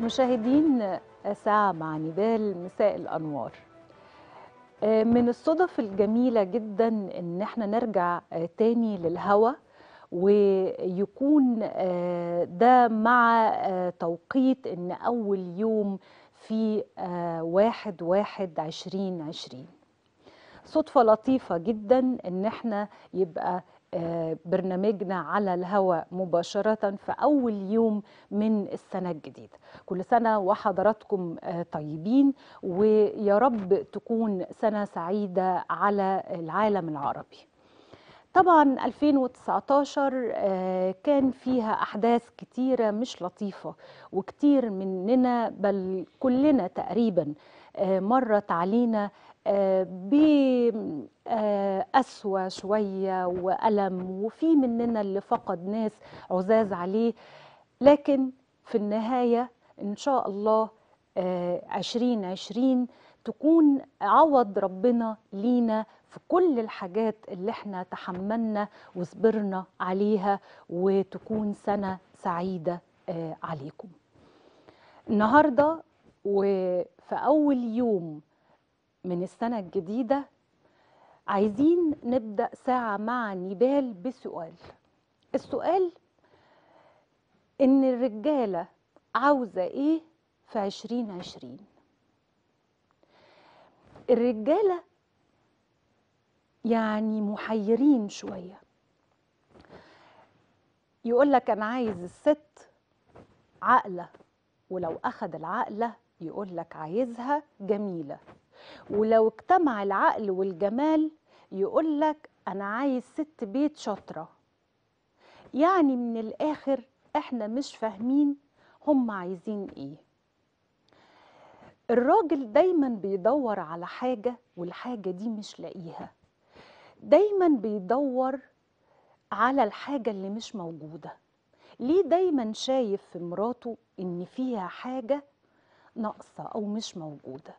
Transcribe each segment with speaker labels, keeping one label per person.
Speaker 1: مشاهدين ساعة مع نبال مساء الأنوار من الصدف الجميلة جدا إن احنا نرجع آه، تاني للهوا ويكون آه، ده مع آه، توقيت إن أول يوم في واحد واحد عشرين عشرين صدفة لطيفة جدا إن احنا يبقى برنامجنا على الهواء مباشرة في أول يوم من السنة الجديدة كل سنة وحضراتكم آه، طيبين ويا رب تكون سنة سعيدة على العالم العربي طبعا 2019 آه، كان فيها أحداث كتيرة مش لطيفة وكتير مننا بل كلنا تقريبا آه، مرت علينا آه، بقسوة آه، شوية وألم وفي مننا اللي فقد ناس عزاز عليه لكن في النهاية إن شاء الله آه، عشرين عشرين تكون عوض ربنا لينا في كل الحاجات اللي احنا تحملنا وصبرنا عليها وتكون سنة سعيدة عليكم النهاردة وفي أول يوم من السنة الجديدة عايزين نبدأ ساعة مع نيبال بسؤال السؤال إن الرجالة عاوزة إيه في عشرين عشرين الرجالة يعني محيرين شوية يقول لك أنا عايز الست عاقلة ولو أخد العاقلة يقول لك عايزها جميلة ولو اجتمع العقل والجمال يقول لك أنا عايز ست بيت شاطرة يعني من الآخر إحنا مش فاهمين هم عايزين إيه الراجل دايما بيدور على حاجة والحاجة دي مش لاقيها دايما بيدور على الحاجة اللي مش موجودة ليه دايما شايف في مراته إن فيها حاجة ناقصة أو مش موجودة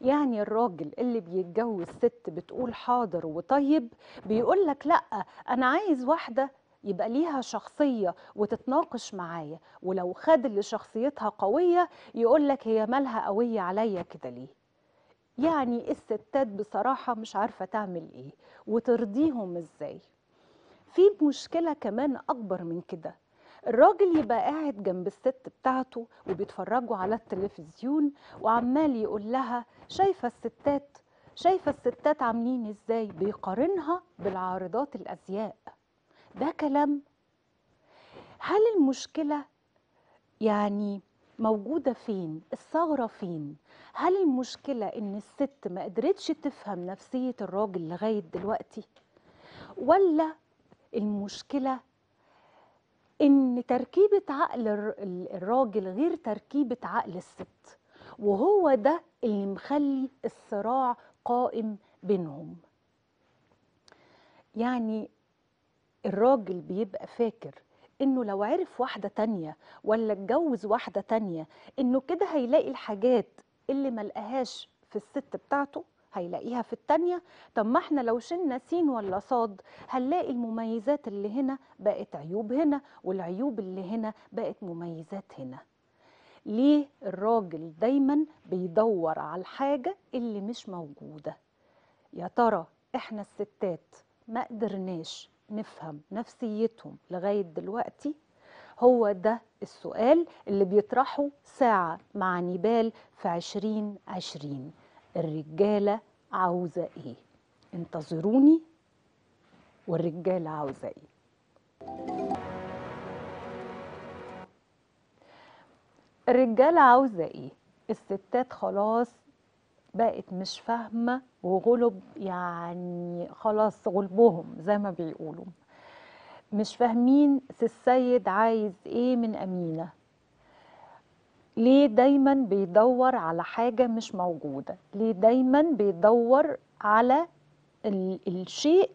Speaker 1: يعني الراجل اللي بيتجوز ست بتقول حاضر وطيب بيقول لك لا انا عايز واحده يبقى ليها شخصية وتتناقش معايا ولو خد اللي شخصيتها قوية يقول لك هي مالها قوية عليا كده ليه يعني الستات بصراحة مش عارفة تعمل ايه وترضيهم ازاي في مشكلة كمان أكبر من كده الراجل يبقى قاعد جنب الست بتاعته وبيتفرجوا على التلفزيون وعمال يقول لها شايفه الستات شايفه الستات عاملين ازاي بيقارنها بالعارضات الازياء ده كلام هل المشكله يعني موجودة فين؟ الثغرة فين؟ هل المشكلة إن الست ما قدرتش تفهم نفسية الراجل لغاية دلوقتي؟ ولا المشكلة ان تركيبه عقل الراجل غير تركيبه عقل الست وهو ده اللي مخلي الصراع قائم بينهم يعني الراجل بيبقى فاكر انه لو عرف واحدة تانية ولا اتجوز واحدة تانية انه كده هيلاقي الحاجات اللي ملقاهاش في الست بتاعته هيلاقيها في الثانيه طب ما احنا لو شلنا س ولا صاد هنلاقي المميزات اللي هنا بقت عيوب هنا والعيوب اللي هنا بقت مميزات هنا ليه الراجل دايما بيدور على الحاجه اللي مش موجوده يا ترى احنا الستات ما قدرناش نفهم نفسيتهم لغايه دلوقتي هو ده السؤال اللي بيطرحه ساعة مع نيبال في عشرين عشرين الرجالة عاوزة إيه انتظروني والرجالة عاوزة إيه الرجالة عاوزة إيه الستات خلاص بقت مش فاهمة وغلب يعني خلاص غلبهم زي ما بيقولوا مش فاهمين السيد عايز ايه من أمينة ليه دايما بيدور على حاجة مش موجودة ليه دايما بيدور على ال الشيء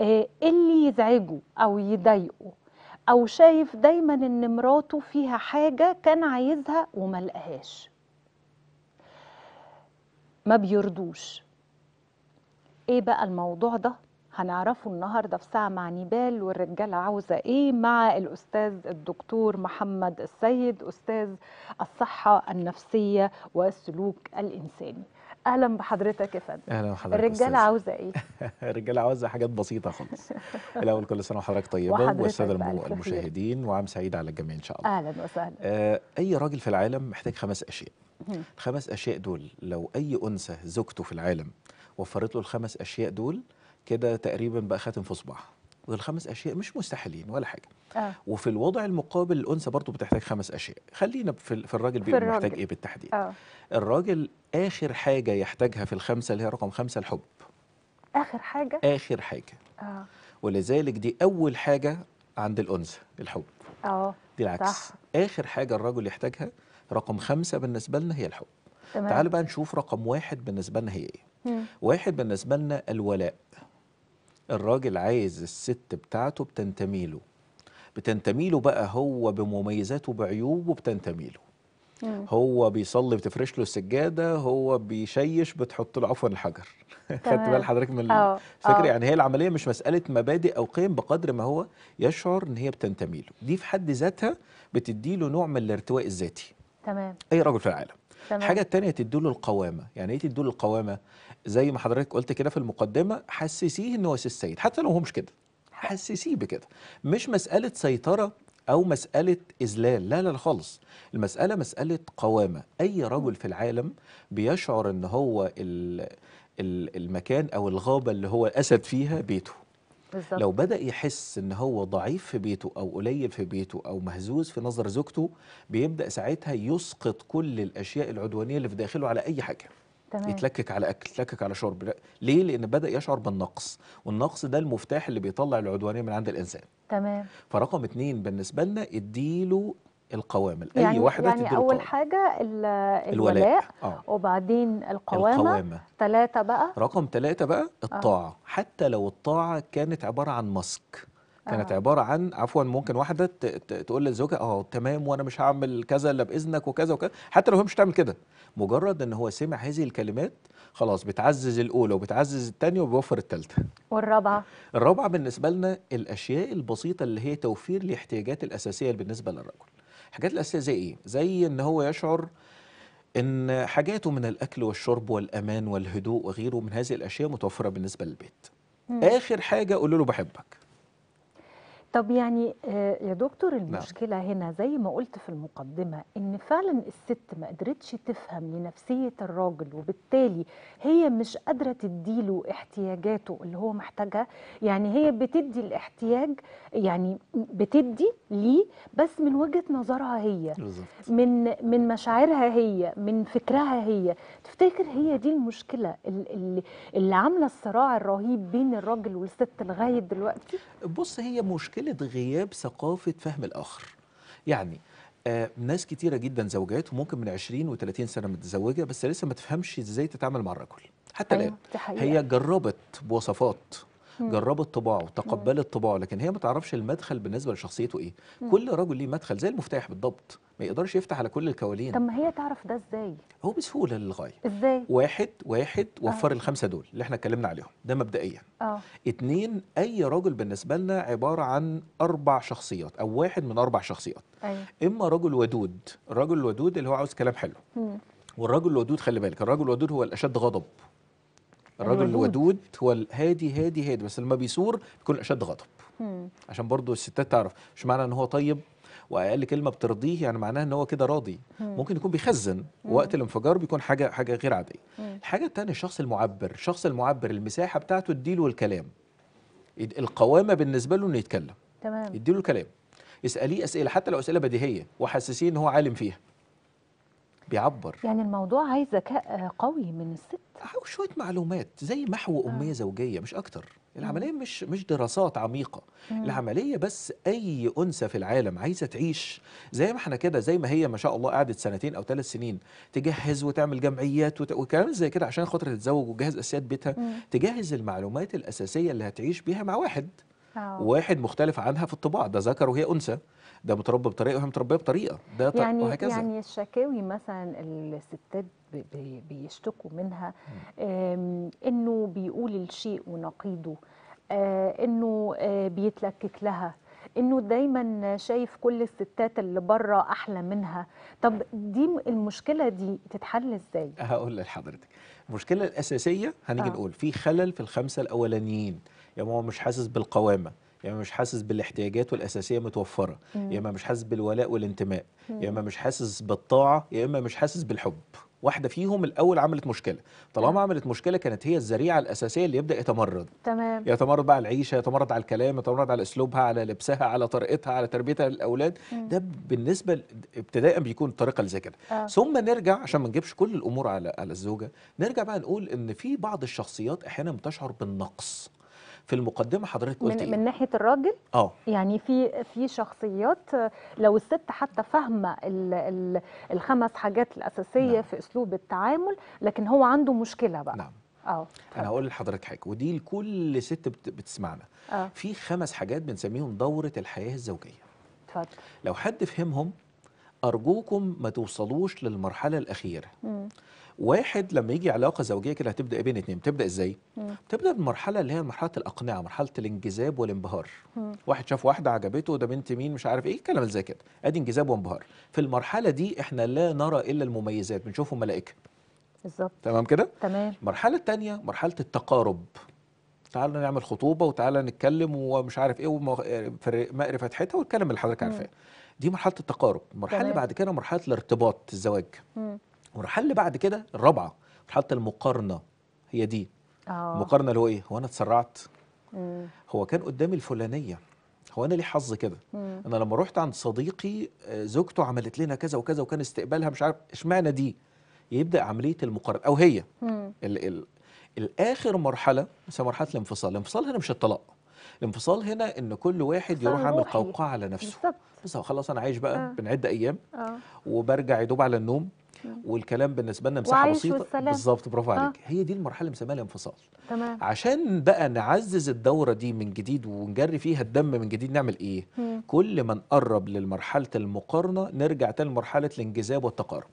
Speaker 1: آه، اللي يزعجه أو يضايقه أو شايف دايما إن مراته فيها حاجة كان عايزها لقاهاش ما بيردوش ايه بقى الموضوع ده هنعرفه النهارده في ساعه مع نيبال والرجاله عاوزه ايه مع الاستاذ الدكتور محمد السيد استاذ الصحه النفسيه والسلوك الانساني اهلا بحضرتك يا فندم اهلا بحضرتك الرجاله عاوزه ايه
Speaker 2: الرجاله عاوزه حاجات بسيطه خالص الاول كل سنه وحضرتك طيبه والساده المشاهدين وعام سعيد على الجميع ان شاء الله اهلا وسهلا آه اي راجل في العالم محتاج خمس اشياء الخمس اشياء دول لو اي انثى زوجته في العالم وفرت له الخمس اشياء دول كده تقريبا بقى خاتم في صباع دول خمس اشياء مش مستحيلين ولا حاجه آه. وفي الوضع المقابل الانثى برضو بتحتاج خمس اشياء خلينا في, في الراجل بيبقى محتاج ايه بالتحديد آه. الراجل اخر حاجه يحتاجها في الخمسه اللي هي رقم خمسة الحب
Speaker 1: اخر حاجه
Speaker 2: اخر حاجه آه. ولذلك دي اول حاجه عند الانثى الحب
Speaker 1: اه دي العكس صح.
Speaker 2: اخر حاجه الرجل يحتاجها رقم خمسة بالنسبه لنا هي الحب تمام. تعالوا بقى نشوف رقم واحد بالنسبه لنا هي ايه واحد بالنسبه لنا الولاء الراجل عايز الست بتاعته بتنتمي له بتنتمي له بقى هو بمميزاته بعيوبه بتنتمي له هو بيصلي بتفرش له السجاده هو بيشيش بتحط له عفوا الحجر خدت بال حضرتك من اه، الفكره اه. يعني هي العمليه مش مساله مبادئ او قيم بقدر ما هو يشعر ان هي بتنتمي له دي في حد ذاتها بتدي له نوع من الارتواء الذاتي تمام اي رجل في العالم الحاجه تدوا له القوامه يعني ايه له القوامه زي ما حضرتك قلت كده في المقدمه حسسيه ان هو السيد حتى لو هو مش كده حسسيه بكده مش مساله سيطره او مساله اذلال لا لا خالص المساله مساله قوامه اي رجل في العالم بيشعر ان هو المكان او الغابه اللي هو اسد فيها بيته بالزبط. لو بدأ يحس ان هو ضعيف في بيته او قليل في بيته او مهزوز في نظر زوجته بيبدأ ساعتها يسقط كل الاشياء العدوانية اللي في داخله على اي حاجة تمام. يتلكك على اكل يتلكك على شرب ليه لان بدا يشعر بالنقص والنقص ده المفتاح اللي بيطلع العدوانيه من عند الانسان تمام فرقم اتنين بالنسبه لنا اديله القوامل يعني اي واحده يعني تدي اول
Speaker 1: حاجه الولاء آه. وبعدين القوامه, القوامة. ثلاثه بقى
Speaker 2: رقم ثلاثه بقى آه. الطاعه آه. حتى لو الطاعه كانت عباره عن ماسك كانت آه. عباره عن عفوا ممكن واحده تقول لزوجها اه تمام وانا مش هعمل كذا الا باذنك وكذا وكذا حتى لو هي مش هتعمل كده مجرد ان هو سمع هذه الكلمات خلاص بتعزز الاولى وبتعزز الثانيه وبيوفر الثالثه والرابعه الرابعه بالنسبه لنا الاشياء البسيطه اللي هي توفير الاحتياجات الاساسيه بالنسبه للرجل الحاجات الاساسيه زي ايه زي ان هو يشعر ان حاجاته من الاكل والشرب والامان والهدوء وغيره من هذه الاشياء متوفره بالنسبه للبيت مم. اخر حاجه قول له بحبك
Speaker 1: طب يعني آه، يا دكتور نعم. المشكلة نعم. هنا زي ما قلت في المقدمة إن فعلا الست ما قدرتش تفهم لنفسية الراجل وبالتالي هي مش قادرة تديله احتياجاته اللي هو محتاجها يعني هي بتدي الاحتياج يعني بتدي ليه بس من وجهة نظرها هي من من مشاعرها هي من فكرها هي تفتكر هي دي المشكلة اللي, اللي عاملة الصراع الرهيب بين الراجل والست لغاية دلوقتي بص هي مشكلة مشكله
Speaker 2: غياب ثقافه فهم الاخر يعني آه ناس كتيره جدا زوجات وممكن من 20 و30 سنه متزوجه بس لسه ما تفهمش ازاي تتعامل مع الرجل حتى
Speaker 1: أيوة، الان هي
Speaker 2: جربت بوصفات جربت طباعه تقبلت طباعه لكن هي ما تعرفش المدخل بالنسبه لشخصيته ايه كل رجل ليه مدخل زي المفتاح بالضبط ما يقدرش يفتح على كل الكوالين طب
Speaker 1: ما هي تعرف ده ازاي
Speaker 2: هو بسهوله للغايه ازاي واحد واحد وفر آه. الخمسه دول اللي احنا اتكلمنا عليهم ده مبدئيا اه اتنين اي راجل بالنسبه لنا عباره عن اربع شخصيات او واحد من اربع شخصيات أيوة. اما رجل ودود الرجل الودود اللي هو عاوز كلام حلو مم. والرجل الودود خلي بالك الرجل الودود هو الاشد غضب
Speaker 1: الرجل الودود
Speaker 2: هو الهادي هادي هادي بس لما بيثور بيكون اشد غضب مم. عشان برضو الستات تعرف مش معنى ان هو طيب واقل كلمه بترضيه يعني معناها ان هو كده راضي ممكن يكون بيخزن وقت الانفجار بيكون حاجه حاجه غير عاديه الحاجه الثانيه الشخص المعبر الشخص المعبر المساحه بتاعته اديله الكلام القوامه بالنسبه له انه يتكلم تمام اديله الكلام اساليه اسئله حتى لو اسئله بديهيه وحسسيه ان هو عالم فيها بيعبر
Speaker 1: يعني الموضوع عايز ذكاء آه، قوي من الست وشويه معلومات زي
Speaker 2: محو آه. اميه آه. زوجيه مش اكتر العمليه مم. آه. مش مش دراسات عميقه مم. العمليه بس اي انثى في العالم عايزه تعيش زي ما احنا كده زي ما هي ما شاء الله قعدت سنتين او ثلاث سنين تجهز وتعمل جمعيات وت... وكلام زي كده عشان خاطر تتزوج وتجهز اساسيات بيتها مم. تجهز المعلومات الاساسيه اللي هتعيش بيها مع واحد أوه. واحد مختلف عنها في الطباع ده ذكر وهي انثى ده متربى بطريقه وهي متربيه بطريقه ده يعني وهكذا يعني
Speaker 1: الشكاوي مثلا الستات بيشتكوا منها انه بيقول الشيء ونقيضه آه، انه آه، بيتلكك لها انه دايما شايف كل الستات اللي بره احلى منها طب دي المشكله دي تتحل ازاي
Speaker 2: هقول لحضرتك المشكله الاساسيه هنيجي آه. نقول في خلل في الخمسه الاولانيين يا يعني ماما مش حاسس بالقوامه يا اما مش حاسس بالاحتياجات والاساسيه متوفره يا اما مش حاسس بالولاء والانتماء يا اما مش حاسس بالطاعه يا اما مش حاسس بالحب واحده فيهم الاول عملت مشكله طالما عملت مشكله كانت هي الذريعه الاساسيه اللي يبدا يتمرد تمام يتمرد بقى على العيشه يتمرد على الكلام يتمرد على اسلوبها على لبسها على طريقتها على تربيتها للاولاد مم. ده بالنسبه ابتداء بيكون الطريقه اللي زي كده آه. ثم نرجع عشان ما نجيبش كل الامور على على الزوجه نرجع بقى نقول ان في بعض الشخصيات احيانا بتشعر بالنقص في المقدمه حضرتك قلت من, إيه؟ من
Speaker 1: ناحيه الراجل اه يعني في في شخصيات لو الست حتى فاهمه الخمس حاجات الاساسيه نعم. في اسلوب التعامل لكن هو عنده مشكله بقى نعم اه
Speaker 2: انا هقول لحضرتك حاجه ودي لكل ست بتسمعنا أوه. في خمس حاجات بنسميهم دوره الحياه الزوجيه اتفضل لو حد فهمهم ارجوكم ما توصلوش للمرحله الاخيره مم. واحد لما يجي علاقه زوجيه كده هتبدا بين اثنين بتبدا ازاي مم. بتبدا بمرحله اللي هي مرحله الاقنعه مرحله الانجذاب والانبهار مم. واحد شاف واحده عجبته ده بنت مين مش عارف ايه الكلام زي كده ادي انجذاب وانبهار في المرحله دي احنا لا نرى الا المميزات بنشوفهم ملائكه بالظبط تمام كده تمام المرحله الثانيه مرحله التقارب تعالى نعمل خطوبه وتعالى نتكلم ومش عارف ايه ومقري فتحتها والكلام اللي حضرتك عارفاه دي مرحله التقارب المرحله اللي بعد كده مرحله الارتباط الزواج مم. المرحله اللي بعد كده الرابعه مرحله المقارنه هي دي اه المقارنه اللي هو ايه هو انا اتسرعت هو كان قدامي الفلانيه هو انا ليه حظ كده انا لما رحت عند صديقي آه، زوجته عملت لنا كذا وكذا وكان استقبالها مش عارف اشمعنى دي يبدا عمليه المقارنه او هي ال ال الاخر مرحله اسمها مرحله الانفصال الانفصال هنا مش الطلاق الانفصال هنا ان كل واحد يروح عامل قوقعه على نفسه بالظبط بس خلاص انا عايش بقى آه. بنعد ايام آه. وبرجع يدوب على النوم والكلام بالنسبه لنا مساحه بسيطه بالظبط برافو آه. عليك هي دي المرحله اللي مسميها الانفصال تمام عشان بقى نعزز الدوره دي من جديد ونجري فيها الدم من جديد نعمل ايه
Speaker 1: مم. كل
Speaker 2: ما نقرب لمرحله المقارنه نرجع تاني لمرحله الانجذاب والتقارب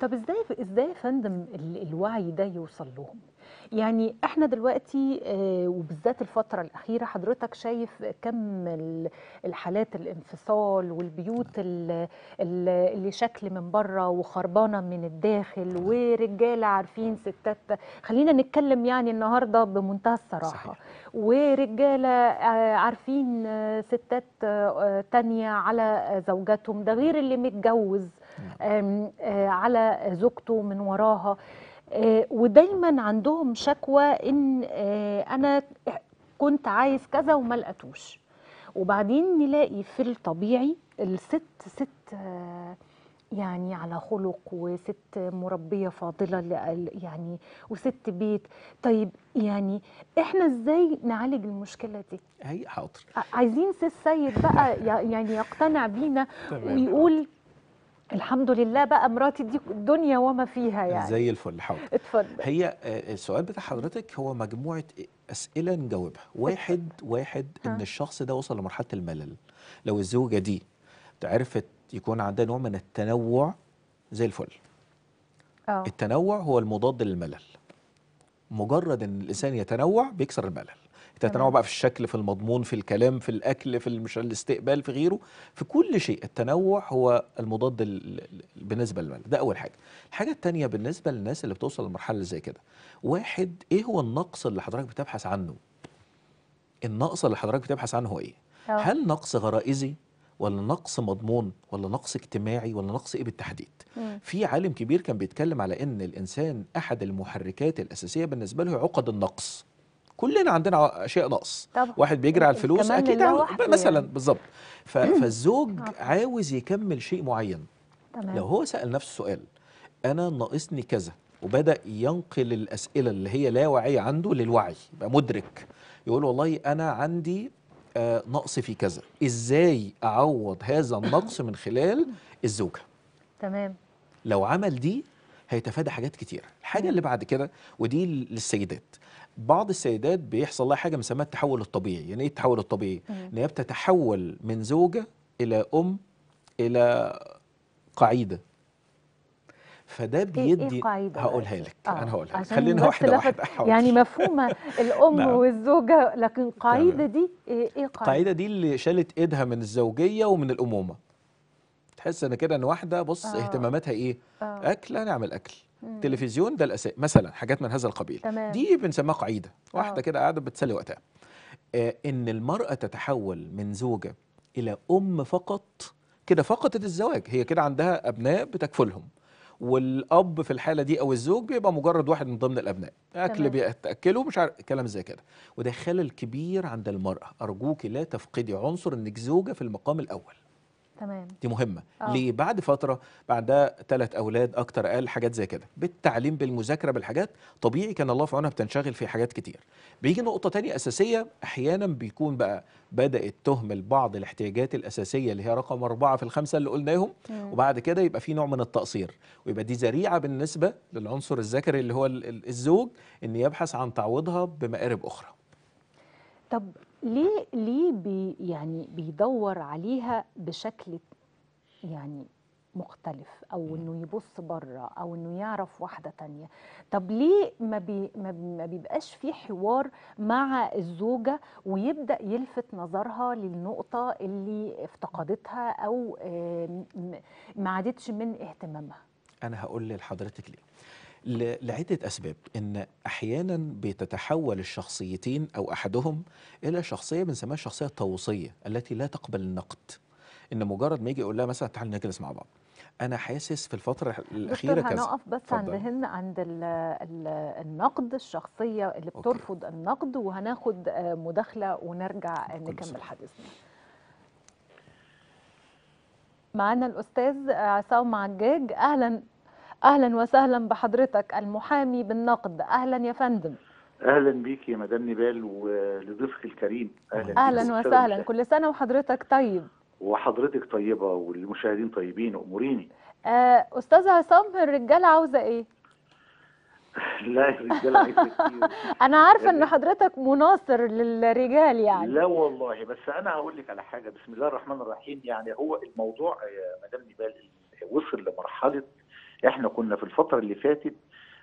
Speaker 1: طب ازاي ازاي يا فندم الوعي ده يوصل لهم يعني احنا دلوقتي آه، وبالذات الفتره الاخيره حضرتك شايف كم الحالات الانفصال والبيوت اللي شكل من بره وخربانه من الداخل ورجاله عارفين ستات خلينا نتكلم يعني النهارده بمنتهى الصراحه صحيح. ورجاله آه، عارفين ستات آه، تانية على زوجاتهم ده غير اللي متجوز نعم. على زوجته من وراها آه، ودايما عندهم شكوى ان آه، انا كنت عايز كذا وما لقيتوش وبعدين نلاقي في الطبيعي الست ست آه، يعني على خلق وست مربيه فاضله يعني وست بيت طيب يعني احنا ازاي نعالج المشكله دي هي حاضر عايزين سي السيد بقى يعني يقتنع بينا ويقول الحمد لله بقى مراتي دي الدنيا وما فيها يعني
Speaker 2: زي الفل حاضر اتفضل هي السؤال آه، آه، بتاع حضرتك هو مجموعه اسئله نجاوبها واحد واحد ها. ان الشخص ده وصل لمرحله الملل لو الزوجه دي عرفت يكون عندها نوع من التنوع زي الفل أوه. التنوع هو المضاد للملل مجرد ان الانسان يتنوع بيكسر الملل التنوع بقى في الشكل في المضمون في الكلام في الاكل في مش الاستقبال في غيره في كل شيء التنوع هو المضاد بالنسبه للمال ده اول حاجه الحاجه الثانيه بالنسبه للناس اللي بتوصل لمرحله زي كده واحد ايه هو النقص اللي حضرتك بتبحث عنه النقص اللي حضرتك بتبحث عنه هو ايه أوه. هل نقص غرائزي ولا نقص مضمون ولا نقص اجتماعي ولا نقص ايه بالتحديد في عالم كبير كان بيتكلم على ان الانسان احد المحركات الاساسيه بالنسبه له عقد النقص كلنا عندنا اشياء نقص طبعا. واحد بيجري على الفلوس اكيد يعني. مثلا بالظبط فالزوج آه. عاوز يكمل شيء معين تمام. لو هو سال نفسه سؤال انا ناقصني كذا وبدا ينقل الاسئله اللي هي لا واعيه عنده للوعي يبقى مدرك يقول والله انا عندي آه، نقص في كذا ازاي اعوض هذا النقص من خلال الزوجه تمام لو عمل دي هيتفادى حاجات كتيرة الحاجة اللي بعد كده ودي للسيدات بعض السيدات بيحصل لها حاجه بنسميها التحول الطبيعي يعني ايه التحول الطبيعي ان هي بتتحول من زوجه الى ام الى قاعده فده إيه- إيه بيدي إيه قاعدة هقولها لك آه. انا هقولها لك خلينا واحده واحده
Speaker 1: يعني مفهومه الام نعم. والزوجه لكن قاعده دي إيه-, ايه قاعده القاعده
Speaker 2: دي اللي شالت ايدها من الزوجيه ومن الامومه تحس ان كده ان واحده بص آه. اهتماماتها ايه آه. اكل هنعمل اكل تلفزيون ده الاساس مثلا حاجات من هذا القبيل تمام. دي بنسميها قاعده واحده آه. كده قاعده بتسلي وقتها آه ان المراه تتحول من زوجه الى ام فقط كده فقدت الزواج هي كده عندها ابناء بتكفلهم والاب في الحاله دي او الزوج بيبقى مجرد واحد من ضمن الابناء اكل بيتاكله مش عارف كلام زي كده وده خلل كبير عند المراه ارجوك لا تفقدي عنصر انك زوجه في المقام الاول تمام دي مهمه آه. ليه بعد فتره بعدها ثلاث اولاد اكتر اقل حاجات زي كده بالتعليم بالمذاكره بالحاجات طبيعي كان الله في عونها بتنشغل في حاجات كتير بيجي نقطه تانية اساسيه احيانا بيكون بقى بدات تهمل بعض الاحتياجات الاساسيه اللي هي رقم أربعة في الخمسه اللي قلناهم مم. وبعد كده يبقى في نوع من التقصير ويبقى دي ذريعه بالنسبه للعنصر الذكري اللي هو الزوج ان يبحث عن تعويضها بمقارب اخرى
Speaker 1: طب ليه ليه بي يعني بيدور عليها بشكل يعني مختلف او انه يبص بره او انه يعرف واحده تانية طب ليه ما بي ما بيبقاش في حوار مع الزوجه ويبدا يلفت نظرها للنقطه اللي افتقدتها او آه، ما عادتش من اهتمامها
Speaker 2: انا هقول لحضرتك ليه لعدة أسباب إن أحيانا بتتحول الشخصيتين أو أحدهم إلى شخصية بنسميها الشخصية التوصية التي لا تقبل النقد إن مجرد ما يجي يقول لها مثلا تعالي نجلس مع بعض انا حاسس في الفتره الاخيره كذا هنقف بس عند هن
Speaker 1: عند الـ الـ النقد الشخصيه اللي بترفض أوكي. النقد وهناخد آه، مداخله ونرجع نكمل حديثنا معانا الاستاذ عصام عجاج اهلا اهلا وسهلا بحضرتك المحامي بالنقد اهلا يا فندم
Speaker 3: اهلا بيك يا مدام نبال ولضيفك الكريم اهلا اهلا وسهلا
Speaker 1: كل سنه وحضرتك طيب
Speaker 3: وحضرتك طيبه والمشاهدين طيبين اموريني
Speaker 1: آه استاذ عصام الرجاله عاوزه ايه
Speaker 3: لا الرجاله عايزه
Speaker 1: انا عارفه ان يعني حضرتك مناصر للرجال يعني لا
Speaker 3: والله بس انا هقول لك على حاجه بسم الله الرحمن الرحيم يعني هو الموضوع يا مدام نبال وصل لمرحله احنا كنا في الفتره اللي فاتت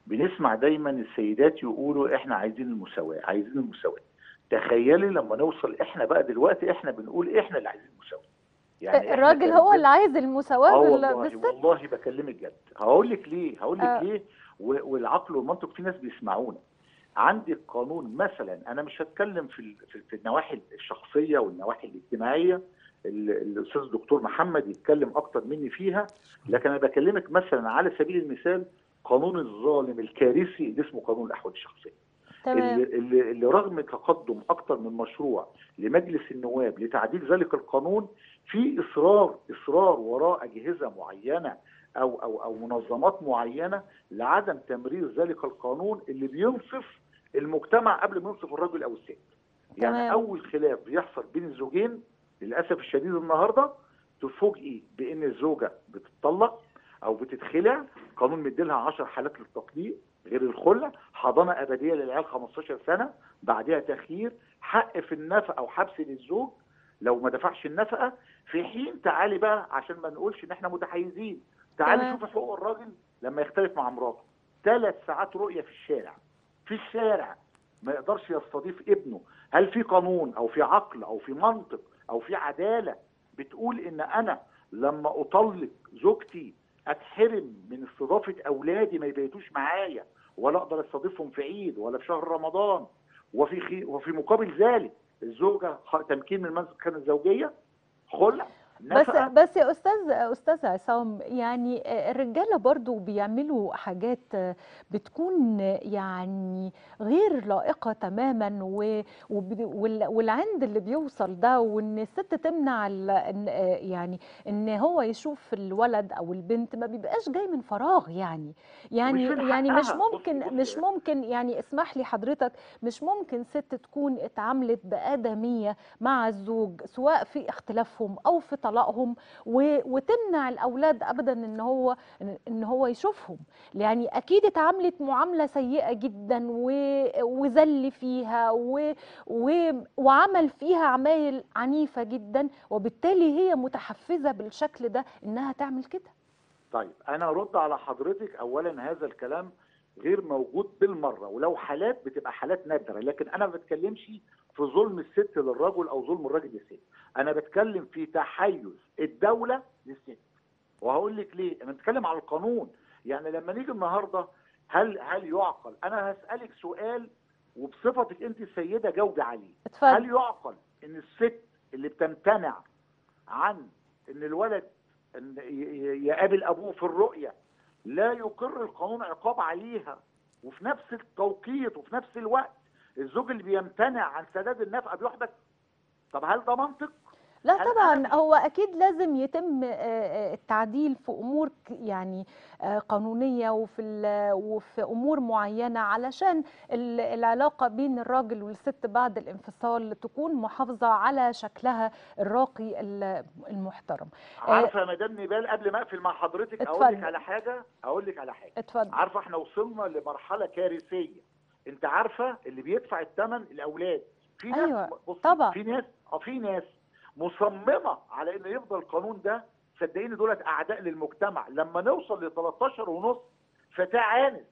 Speaker 3: بنسمع دايما السيدات يقولوا احنا عايزين المساواه عايزين المساواه تخيلي لما نوصل احنا بقى دلوقتي احنا بنقول احنا اللي عايزين المساواه يعني الراجل هو اللي
Speaker 1: عايز المساواه آه والله
Speaker 3: والله بكلمك جد هقول لك ليه هقول لك آه. ليه والعقل والمنطق في ناس بيسمعونا عندي القانون مثلا انا مش هتكلم في في النواحي الشخصيه والنواحي الاجتماعيه الاستاذ الدكتور محمد يتكلم اكتر مني فيها لكن انا بكلمك مثلا على سبيل المثال قانون الظالم الكارثي اللي اسمه قانون الاحوال الشخصيه تمام. اللي, اللي رغم تقدم اكتر من مشروع لمجلس النواب لتعديل ذلك القانون في اصرار اصرار وراء اجهزه معينه او او او منظمات معينه لعدم تمرير ذلك القانون اللي بينصف المجتمع قبل ما ينصف الرجل او الست. يعني اول خلاف بيحصل بين الزوجين للاسف الشديد النهارده تفوجئي بان الزوجه بتطلق او بتتخلع قانون مديلها 10 حالات للتطليق غير الخلع حضانه ابديه للعيال 15 سنه بعدها تخيير حق في النفقه او حبس للزوج لو ما دفعش النفقه في حين تعالي بقى عشان ما نقولش ان احنا متحيزين تعالي شوفي حقوق الراجل لما يختلف مع مراته ثلاث ساعات رؤيه في الشارع في الشارع ما يقدرش يستضيف ابنه هل في قانون او في عقل او في منطق او في عداله بتقول ان انا لما اطلق زوجتي اتحرم من استضافه اولادي ما يبيتوش معايا ولا اقدر استضيفهم في عيد ولا في شهر رمضان وفي خي... وفي مقابل ذلك الزوجه تمكين من مسكن الزوجيه خلع بس
Speaker 1: بس يا استاذ استاذ عصام يعني آه، الرجاله برضو بيعملوا حاجات آه، بتكون يعني غير لائقه تماما والعند اللي بيوصل ده وان الست تمنع آه، يعني ان هو يشوف الولد او البنت ما بيبقاش جاي من فراغ يعني يعني يعني مش ممكن مش ممكن يعني اسمح لي حضرتك مش ممكن ست تكون اتعاملت بآدميه مع الزوج سواء في اختلافهم او في طلاقهم وتمنع الاولاد ابدا ان هو ان هو يشوفهم يعني اكيد اتعاملت معامله سيئه جدا وذل فيها و و وعمل فيها عمايل عنيفه جدا وبالتالي هي متحفزه بالشكل ده انها تعمل كده
Speaker 3: طيب انا ارد على حضرتك اولا هذا الكلام غير موجود بالمره ولو حالات بتبقى حالات نادره لكن انا ما بتكلمش في ظلم الست للرجل او ظلم الراجل للست انا بتكلم في تحيز الدوله للست وهقول لك ليه انا بتكلم على القانون يعني لما نيجي النهارده هل هل يعقل انا هسالك سؤال وبصفتك انت السيده جاوبي عليه هل يعقل ان الست اللي بتمتنع عن ان الولد إن يقابل ابوه في الرؤيه لا يقر القانون عقاب عليها وفي نفس التوقيت وفي نفس الوقت الزوج اللي بيمتنع عن سداد النفقه بيحبس طب هل ده منطق؟
Speaker 1: لا طبعا هو اكيد لازم يتم آه، آه، التعديل في امور يعني آه، قانونيه وفي وفي امور معينه علشان العلاقه بين الراجل والست بعد الانفصال تكون محافظه على شكلها الراقي المحترم عارفه يا
Speaker 3: مدام نبال قبل ما اقفل مع حضرتك اقول لك على حاجه اقول لك على حاجه اتفضل عارفه احنا وصلنا لمرحله كارثيه انت عارفه اللي بيدفع الثمن الاولاد في ناس أيوة. بص طبعا في ناس اه في ناس مصممه على انه يفضل القانون ده صدقيني دولت اعداء للمجتمع لما نوصل ل 13 ونص فتاه عانت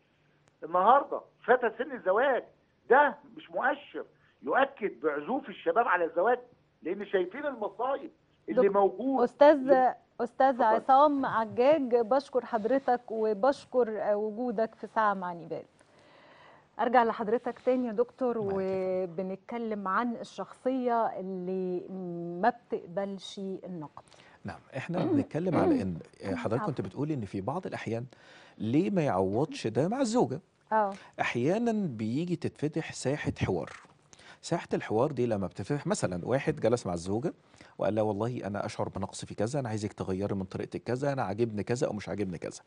Speaker 3: النهارده فاتت سن الزواج ده مش مؤشر يؤكد بعزوف الشباب على الزواج لان شايفين المصايب اللي
Speaker 1: موجود استاذ استاذ عصام عجاج بشكر حضرتك وبشكر وجودك في ساعه مع نيبال ارجع لحضرتك تاني يا دكتور وبنتكلم عن الشخصيه اللي ما بتقبلش النقد
Speaker 2: نعم احنا بنتكلم على ان حضرتك كنت بتقولي ان في بعض الاحيان ليه ما يعوضش ده مع الزوجه اه احيانا بيجي تتفتح ساحه حوار ساحة الحوار دي لما بتفتح مثلا واحد جلس مع الزوجه وقال لها والله انا اشعر بنقص في كذا انا عايزك تغيري من طريقتك كذا انا عاجبني كذا او مش عاجبني كذا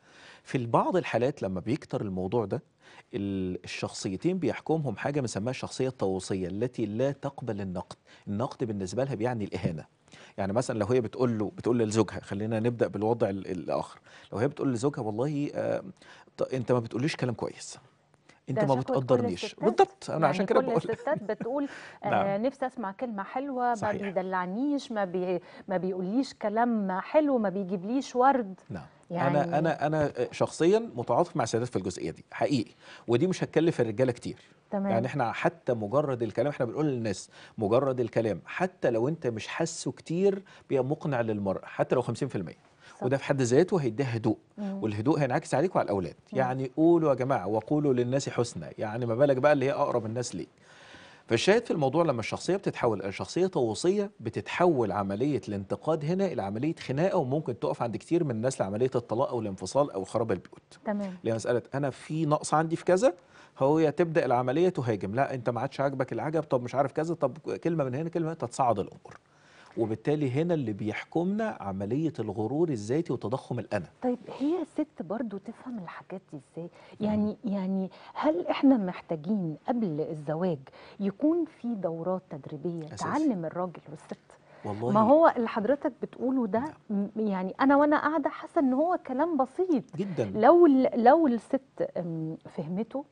Speaker 2: في بعض الحالات لما بيكتر الموضوع ده الشخصيتين بيحكمهم حاجه بنسميها الشخصيه التوصية التي لا تقبل النقد النقد بالنسبه لها بيعني الاهانه يعني مثلا لو هي بتقول له بتقول لزوجها خلينا نبدا بالوضع الاخر لو هي بتقول لزوجها والله آه انت ما بتقوليش كلام كويس انت ما بتقدرنيش بالضبط انا يعني عشان كده بقول كل
Speaker 1: الستات بتقول آه، نعم. نفسي اسمع كلمه حلوه صحيح. ما بيدلعنيش ما بي ما بيقوليش كلام حلو ما بيجيبليش ورد
Speaker 2: نعم يعني انا انا انا شخصيا متعاطف مع السيدات في الجزئيه دي حقيقي ودي مش هتكلف الرجاله كتير تمام. يعني احنا حتى مجرد الكلام احنا بنقول للناس مجرد الكلام حتى لو انت مش حاسه كتير بيبقى مقنع للمراه حتى لو 50% وده في حد ذاته هيديها هدوء مم. والهدوء هينعكس عليك وعلى الاولاد مم. يعني قولوا يا جماعه وقولوا للناس حسنى يعني ما بالك بقى اللي هي اقرب الناس ليك فالشاهد في الموضوع لما الشخصيه بتتحول شخصيه توصيه بتتحول عمليه الانتقاد هنا الى عمليه خناقه وممكن تقف عند كتير من الناس لعمليه الطلاق او الانفصال او خراب البيوت تمام اللي مساله انا في نقص عندي في كذا هو تبدا العمليه تهاجم لا انت ما عادش عاجبك العجب طب مش عارف كذا طب كلمه من هنا كلمه تتصعد الامور وبالتالي هنا اللي بيحكمنا عمليه الغرور الذاتي وتضخم الانا
Speaker 1: طيب هي الست برضو تفهم الحاجات دي ازاي يعني يعني هل احنا محتاجين قبل الزواج يكون في دورات تدريبيه أساسي. تعلم الراجل والست والله ما هو اللي حضرتك بتقوله ده نعم. يعني انا وانا قاعده حاسه ان هو كلام بسيط جدا لو لو الست فهمته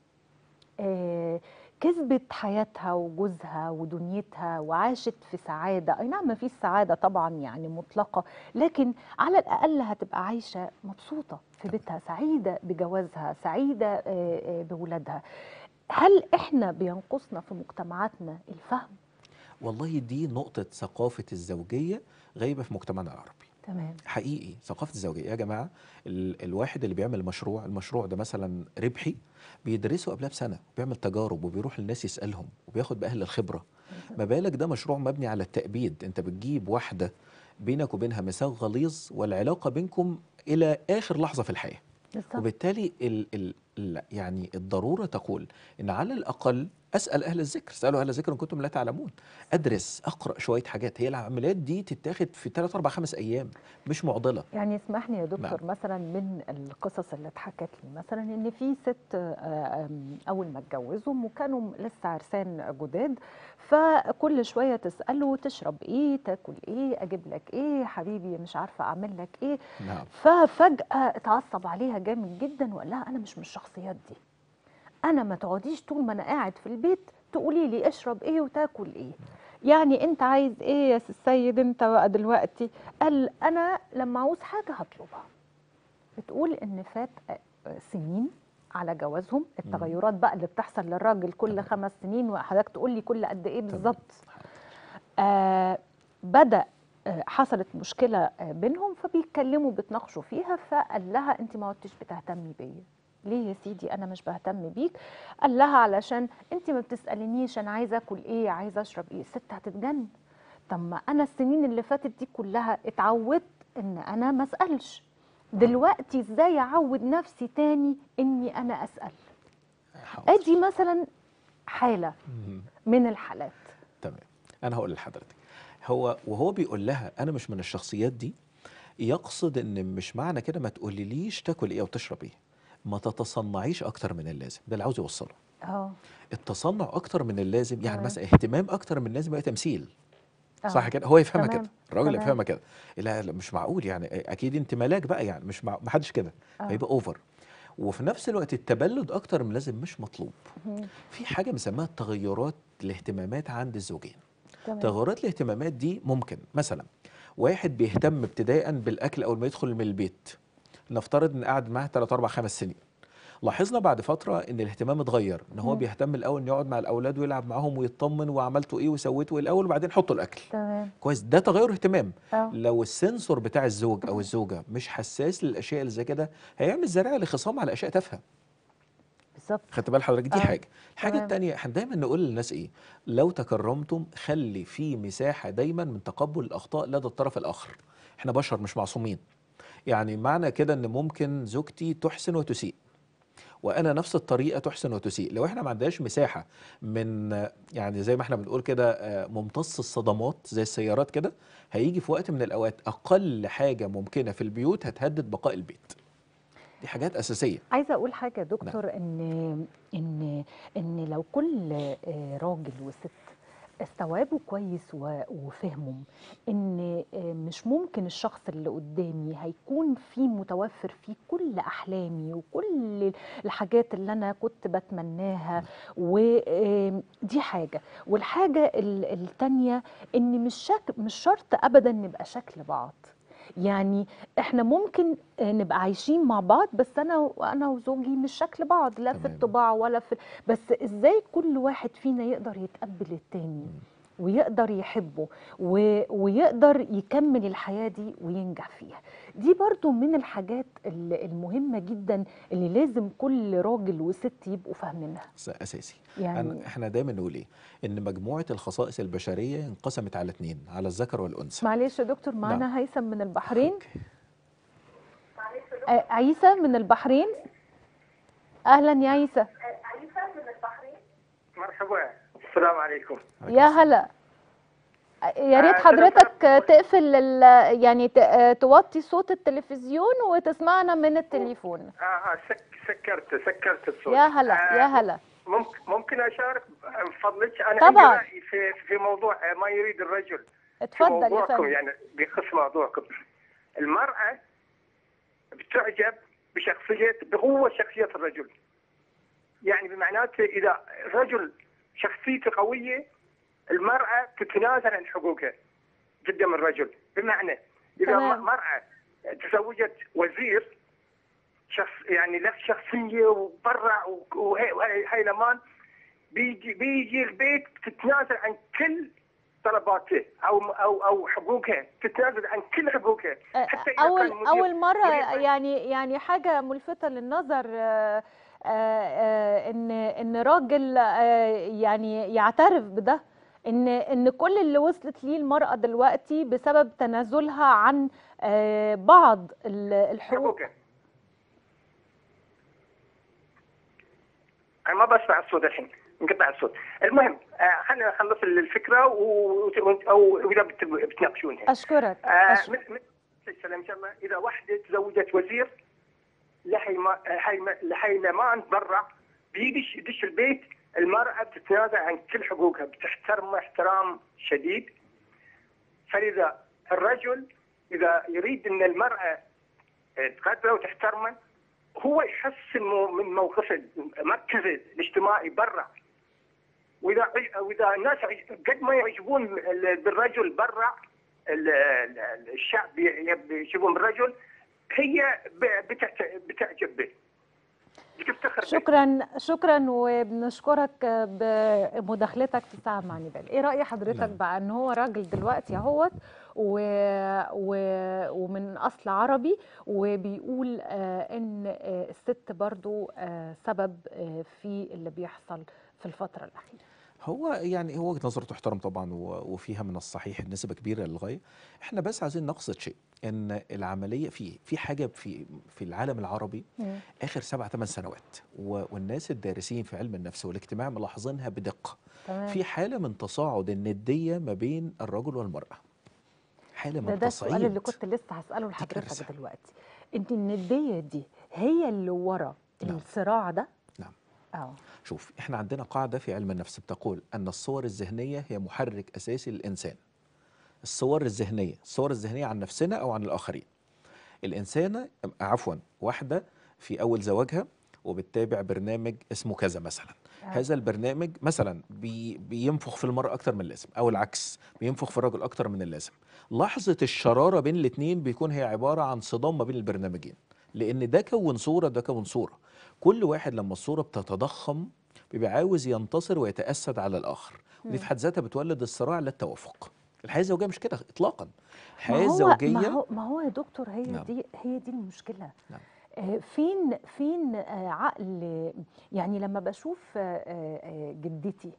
Speaker 1: آه كسبت حياتها وجوزها ودنيتها وعاشت في سعادة أي نعم ما سعادة طبعا يعني مطلقة لكن على الأقل هتبقى عايشة مبسوطة في بيتها سعيدة بجوازها سعيدة آه، آه، بولادها هل إحنا بينقصنا في مجتمعاتنا الفهم؟
Speaker 2: والله دي نقطة ثقافة الزوجية غايبة في مجتمعنا العربي تمام حقيقي ثقافه الزوجيه يا جماعه ال الواحد اللي بيعمل مشروع المشروع ده مثلا ربحي بيدرسه قبلها بسنه بيعمل تجارب وبيروح للناس يسالهم وبياخد باهل الخبره ما بالك ده مشروع مبني على التأبيد انت بتجيب واحده بينك وبينها مثال غليظ والعلاقه بينكم الى اخر لحظه في الحياه بالضبط. وبالتالي ال ال يعني الضروره تقول ان على الاقل اسال اهل الذكر اسالوا اهل الذكر ان كنتم لا تعلمون ادرس اقرا شويه حاجات هي العمليات دي تتاخد في 3 4 5 ايام مش معضله
Speaker 1: يعني اسمح يا دكتور نعم. مثلا من القصص اللي اتحكت لي مثلا ان في ست آه، اول ما اتجوزوا وكانوا لسه عرسان جداد فكل شويه تساله تشرب ايه تاكل ايه اجيب لك ايه حبيبي مش عارفه اعمل لك ايه نعم. ففجاه اتعصب عليها جامد جدا وقال لها انا مش من الشخصيات دي انا ما تقعديش طول ما انا قاعد في البيت تقولي لي اشرب ايه وتاكل ايه يعني انت عايز ايه يا السيد انت بقى دلوقتي قال انا لما عاوز حاجه هطلبها بتقول ان فات آه، سنين على جوازهم التغيرات بقى اللي بتحصل للراجل كل خمس سنين وحضرتك تقول لي كل قد ايه بالظبط آه بدا آه، حصلت مشكله آه، بينهم فبيتكلموا بيتناقشوا فيها فقال لها انت ما عدتش بتهتمي بيا ليه يا سيدي انا مش بهتم بيك قال لها علشان انت ما بتسالنيش انا عايزه اكل ايه عايزه اشرب ايه الست هتتجن طب ما انا السنين اللي فاتت دي كلها اتعودت ان انا ما اسالش دلوقتي ازاي اعود نفسي تاني اني انا اسال ادي مثلا حاله من الحالات
Speaker 2: تمام انا هقول لحضرتك هو وهو بيقول لها انا مش من الشخصيات دي يقصد ان مش معنى كده ما تقوليليش تاكل ايه وتشرب ايه ما تتصنعيش اكتر من اللازم ده اللي عاوز يوصله اه التصنع اكتر من اللازم يعني مثلا اهتمام اكتر من اللازم يبقى تمثيل أوه. صح كده هو يفهمها كده الراجل يفهمها كده لا مش معقول يعني اكيد انت ملاك بقى يعني مش مع... محدش كده هيبقى آه. اوفر وفي نفس الوقت التبلد اكتر من لازم مش مطلوب مم. في حاجه بنسميها تغيرات الاهتمامات عند الزوجين تمام. تغيرات الاهتمامات دي ممكن مثلا واحد بيهتم ابتداء بالاكل اول ما يدخل من البيت نفترض ان قعد معاه 3 4 5 سنين لاحظنا بعد فتره ان الاهتمام اتغير ان هو بيهتم الاول انه يقعد مع الاولاد ويلعب معاهم ويطمن وعملته ايه وسويته ايه الاول وبعدين حطوا الاكل تمام كويس ده تغير اهتمام أوه. لو السنسور بتاع الزوج او الزوجه مش حساس للاشياء اللي زي كده هيعمل زرع لخصام على اشياء تافهه بالظبط خدت بال حضرتك دي أوه. حاجه الحاجه الثانيه احنا دايما نقول للناس ايه لو تكرمتم خلي في مساحه دايما من تقبل الاخطاء لدى الطرف الاخر احنا بشر مش معصومين يعني معنى كده ان ممكن زوجتي تحسن وتسيء وانا نفس الطريقه تحسن وتسيء لو احنا ما عندناش مساحه من يعني زي ما احنا بنقول كده آه، ممتص الصدمات زي السيارات كده هيجي في وقت من الاوقات اقل حاجه ممكنه في البيوت هتهدد بقاء البيت دي حاجات اساسيه
Speaker 1: عايزه اقول حاجه يا دكتور نعم. ان ان ان لو كل آه، راجل وست استوعبه كويس وفهمه ان آه، مش ممكن الشخص اللي قدامي هيكون فيه متوفر فيه كل احلامي وكل الحاجات اللي انا كنت بتمناها ودي آه، حاجه والحاجه الثانيه ان مش شك... مش شرط ابدا نبقى شكل بعض يعني احنا ممكن آه، نبقى عايشين مع بعض بس انا انا وزوجي مش شكل بعض لا في الطباع ولا في بس ازاي كل واحد فينا يقدر يتقبل التاني ويقدر يحبه ويقدر يكمل الحياة دي وينجح فيها دي برضو من الحاجات المهمة جدا اللي لازم كل راجل وست يبقوا فاهمينها
Speaker 2: أساسي يعني احنا دايما نقول ايه ان مجموعة الخصائص البشرية انقسمت على اتنين على الذكر والأنثى
Speaker 1: معلش يا دكتور معانا نعم. هيثم من البحرين عيسى من البحرين أهلا يا عيسى
Speaker 3: عيسى من البحرين مرحبا السلام
Speaker 4: عليكم
Speaker 1: يا هلا
Speaker 3: يا ريت حضرتك
Speaker 1: تقفل يعني توطي صوت التلفزيون وتسمعنا من التليفون
Speaker 4: اه اه سك سكرت سكرت الصوت يا هلا آه يا هلا ممكن ممكن اشارك بفضلك انا طبعا عندي راي في في موضوع آه، ما يريد الرجل
Speaker 1: اتفضل في موضوعكم يعني
Speaker 4: بخصوص موضوعكم المراه بتعجب بشخصيه بقوه شخصيه الرجل يعني بمعناته اذا رجل شخصيته قويه المراه تتنازل عن حقوقها قدام الرجل بمعنى
Speaker 1: اذا مراه
Speaker 4: تزوجت وزير شخص يعني له شخصيه وبرع الامان بيجي بيجي البيت تتنازل عن كل طلباته او او او حقوقها تتنازل عن كل حقوقها
Speaker 1: حتى اول اول مره يعني يعني حاجه ملفته للنظر آه، آه، آه، ان ان راجل آه، يعني يعترف بده ان ان كل اللي وصلت ليه المراه دلوقتي بسبب تنازلها عن بعض الحقوق
Speaker 4: انا ما بسمع الصوت الحين انقطع الصوت المهم خلينا نخلص الفكره و... او اذا بتناقشونها
Speaker 1: اشكرك, آه...
Speaker 4: السلام ان الله اذا واحده تزوجت وزير لحين ما نتبرع بيدش دش البيت المرأة تتنازع عن كل حقوقها بتحترم احترام شديد فلذا الرجل إذا يريد أن المرأة تقدره آه، وتحترمه هو يحسن من موقفه مركزه الاجتماعي برا واذا واذا الناس قد ما يعجبون بالرجل برا الشعب يعجبون بالرجل هي بتعجب به بتفتخر
Speaker 1: شكرا شكرا وبنشكرك بمداخلتك في ساعه مع نبال ايه راي حضرتك نعم. بقى ان هو راجل دلوقتي اهوت و... و... ومن اصل عربي وبيقول آه، ان آه، الست برضو آه، سبب في اللي بيحصل في الفتره الاخيره هو
Speaker 2: يعني هو وجهه نظر تحترم طبعا وفيها من الصحيح نسبه كبيره للغايه احنا بس عايزين نقصد شيء ان العمليه في في حاجه في في العالم العربي مم. اخر سبع ثمان سنوات والناس الدارسين في علم النفس والاجتماع ملاحظينها بدقه تمام. في حاله من تصاعد النديه ما بين الرجل والمراه حاله من ده, ده السؤال اللي
Speaker 1: كنت لسه هساله لحضرتك دلوقتي انت النديه دي هي اللي ورا نعم. الصراع ده أوه.
Speaker 2: شوف احنا عندنا قاعدة في علم النفس بتقول أن الصور الذهنية هي محرك أساسي للإنسان الصور الذهنية الصور الذهنية عن نفسنا أو عن الآخرين الإنسانة عفوا واحدة في أول زواجها وبتتابع برنامج اسمه كذا مثلا أوه. هذا البرنامج مثلا بي بينفخ في المرأة أكتر من اللازم أو العكس بينفخ في الرجل أكتر من اللازم لحظة الشرارة بين الاتنين بيكون هي عبارة عن صدام ما بين البرنامجين لأن ده كون صورة ده كون صورة كل واحد لما الصورة بتتضخم بيبقى عاوز ينتصر ويتأسد على الآخر ودي في حد ذاتها بتولد الصراع للتوافق الحياة الزوجية مش كده إطلاقا الحياة الزوجية ما هو,
Speaker 1: ما هو يا دكتور هي نعم. دي هي دي المشكلة نعم. آه، فين فين آه، عقل يعني لما بشوف آه، جدتي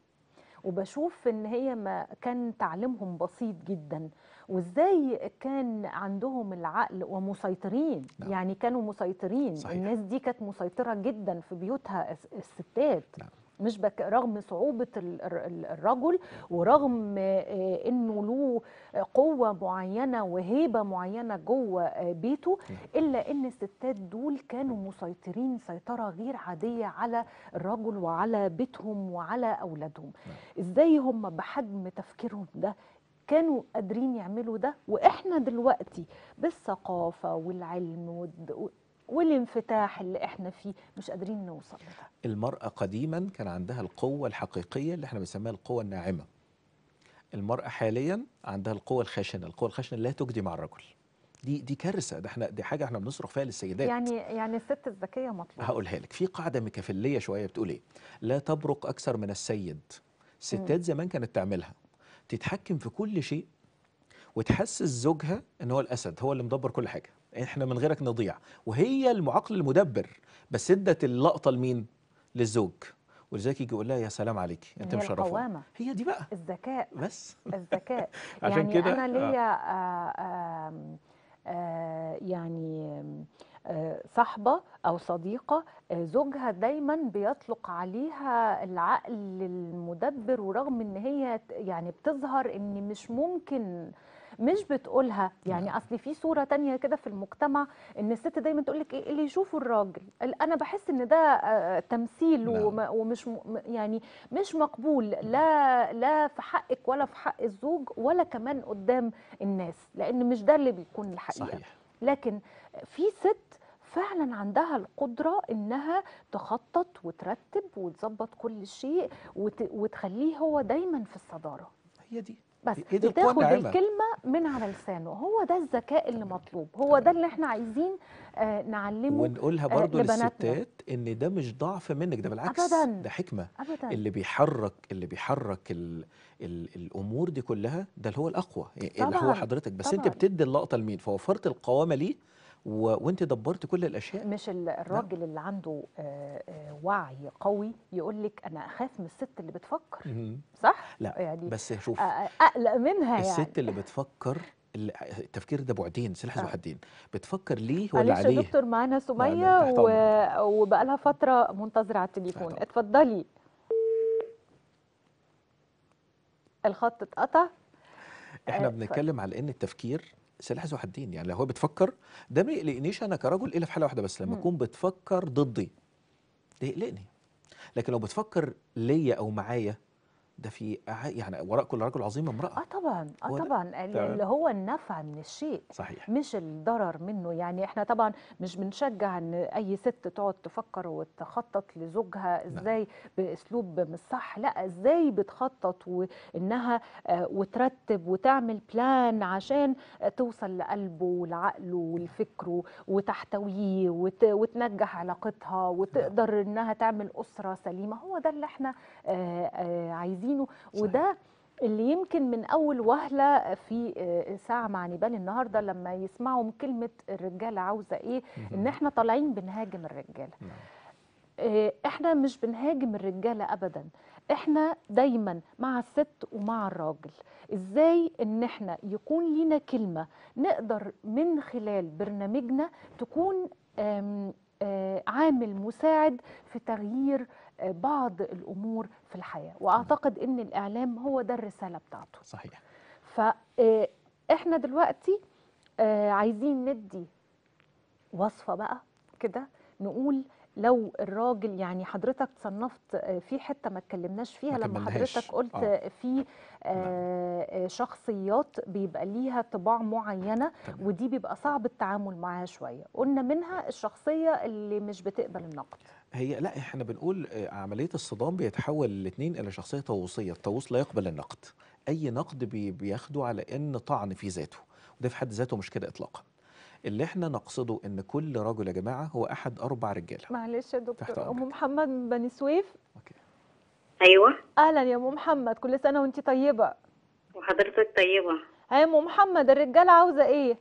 Speaker 1: وبشوف ان هي ما كان تعليمهم بسيط جدا وازاي كان عندهم العقل ومسيطرين نعم. يعني كانوا مسيطرين صحيح. الناس دي كانت مسيطره جدا في بيوتها الستات نعم. مش بك رغم صعوبة الرجل ورغم آه، آه، انه له قوة معينة وهيبة معينة جوه آه، بيته الا ان الستات دول كانوا مسيطرين سيطرة غير عادية على الرجل وعلى بيتهم وعلى اولادهم نعم. ازاي هم بحجم تفكيرهم ده كانوا قادرين يعملوا ده واحنا دلوقتي بالثقافة والعلم والانفتاح اللي احنا فيه مش قادرين نوصل لده.
Speaker 2: المرأة قديما كان عندها القوة الحقيقية اللي احنا بنسميها القوة الناعمة المرأة حاليا عندها القوة الخشنة القوة الخشنة لا تجدي مع الرجل دي دي كارثه ده احنا دي حاجه احنا بنصرخ فيها للسيدات يعني
Speaker 1: يعني الست الذكيه مطلوبه
Speaker 2: هقولها لك في قاعده ميكافيليه شويه بتقول ايه لا تبرق اكثر من السيد الستات زمان كانت تعملها تتحكم في كل شيء وتحسس زوجها ان هو الاسد هو اللي مدبر كل حاجه يعني احنا من غيرك نضيع وهي المعقل المدبر بس ادت اللقطه لمين للزوج ولذلك يجي يقول لها يا سلام عليك انت مشرفه
Speaker 1: هي دي بقى الذكاء بس الذكاء عشان يعني كده انا ليا آه. آه آه يعني آه، صاحبة أو صديقة آه، زوجها دايما بيطلق عليها العقل المدبر ورغم ان هي يعني بتظهر ان مش ممكن مش بتقولها يعني اصل في صوره تانية كده في المجتمع ان الست دايما تقول لك ايه اللي يشوفه الراجل انا بحس ان ده آه، تمثيل ومش يعني مش مقبول لا لا في حقك ولا في حق الزوج ولا كمان قدام الناس لان مش ده اللي بيكون الحقيقه صحيح. لكن في ست فعلا عندها القدرة إنها تخطط وترتب وتظبط كل شيء وتخليه هو دايما في الصدارة هي دي بس إيه بتاخد الكلمه من على لسانه هو ده الذكاء اللي مطلوب هو ده اللي احنا عايزين آه، نعلمه ونقولها آه، برضو للستات
Speaker 2: ان ده مش ضعف منك ده بالعكس أبداً ده حكمه أبداً اللي بيحرك اللي بيحرك الـ الـ الامور دي كلها ده اللي هو الاقوى يعني اللي هو حضرتك بس طبعًا انت بتدي اللقطه لمين فوفرت القوامه ليه و... وانت دبرت كل الاشياء
Speaker 1: مش نعم. الراجل لا. اللي عنده آه، آه، وعي قوي يقول لك انا اخاف من الست اللي بتفكر صح لا يعني بس شوف اقلق منها يعني
Speaker 2: الست اللي بتفكر التفكير ده بعدين سلاح ذو آه. حدين بتفكر ليه ولا عليه معلش دكتور
Speaker 1: معانا سميه و... وبقى لها فتره منتظره على التليفون اتفضلي الخط اتقطع احنا بنتكلم
Speaker 2: على ان التفكير سلاح ذو حدين يعني لو هو بتفكر ده ما يقلقنيش انا كرجل الا في حاله واحده بس لما اكون بتفكر ضدي ده يقلقني لكن لو بتفكر ليا او معايا ده في يعني وراء كل رجل عظيم امرأة اه
Speaker 1: طبعا اه طبعا اللي هو النفع من الشيء صحيح مش الضرر منه يعني احنا طبعا مش بنشجع ان اي ست تقعد تفكر وتخطط لزوجها نعم. ازاي نعم. باسلوب مش صح لا ازاي بتخطط وانها آه، وترتب وتعمل بلان عشان توصل لقلبه ولعقله نعم. ولفكره وتحتويه وت... وتنجح علاقتها وتقدر انها تعمل اسره سليمه هو ده اللي احنا آه، آه، عايزين عايزينه صحيح. وده اللي يمكن من اول وهله في آه، ساعه مع نيبال النهارده لما يسمعوا كلمه الرجاله عاوزه ايه ان احنا طالعين بنهاجم الرجاله نعم. آه، احنا مش بنهاجم الرجاله ابدا احنا دايما مع الست ومع الراجل ازاي ان احنا يكون لينا كلمه نقدر من خلال برنامجنا تكون آه، عامل مساعد في تغيير بعض الامور في الحياه واعتقد ان الاعلام هو ده الرساله بتاعته صحيح فاحنا آه، دلوقتي آه، عايزين ندي وصفه بقى كده نقول لو الراجل يعني حضرتك صنفت آه، في حته ما اتكلمناش فيها لما حضرتك قلت آه. في نعم. آه شخصيات بيبقى ليها طباع معينه ودي بيبقى صعب التعامل معاها شويه قلنا منها الشخصيه اللي مش بتقبل النقد
Speaker 2: هي لأ، إحنا بنقول آه، عملية الصدام بيتحول الاثنين إلى شخصية طاووسية، الطاووس لا يقبل النقد، أي نقد بياخده على إن طعن في ذاته، وده في حد ذاته مش كده إطلاقًا. اللي إحنا نقصده إن كل رجل يا جماعة هو أحد اربع رجالة،
Speaker 1: معلش يا دكتور، أم محمد محمد بني سويف أوكي. أيوه. أهلًا يا أم محمد، كل سنة وأنتِ طيبة. وحضرتِك طيبة. يا أم محمد الرجالة عاوزة إيه؟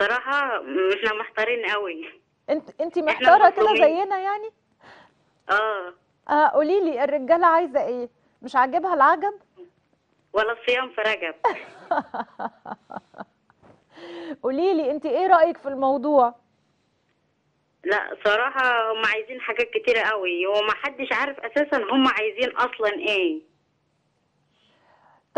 Speaker 1: صراحة إحنا محتارين قوي. انت انت محتاره كده زينا يعني اه اه قولي لي الرجاله عايزه ايه مش عاجبها العجب
Speaker 4: ولا الصيام في رجب
Speaker 1: قولي لي انت ايه رايك في الموضوع
Speaker 4: لا صراحه هم عايزين حاجات كتيره قوي وما حدش عارف اساسا هم عايزين اصلا ايه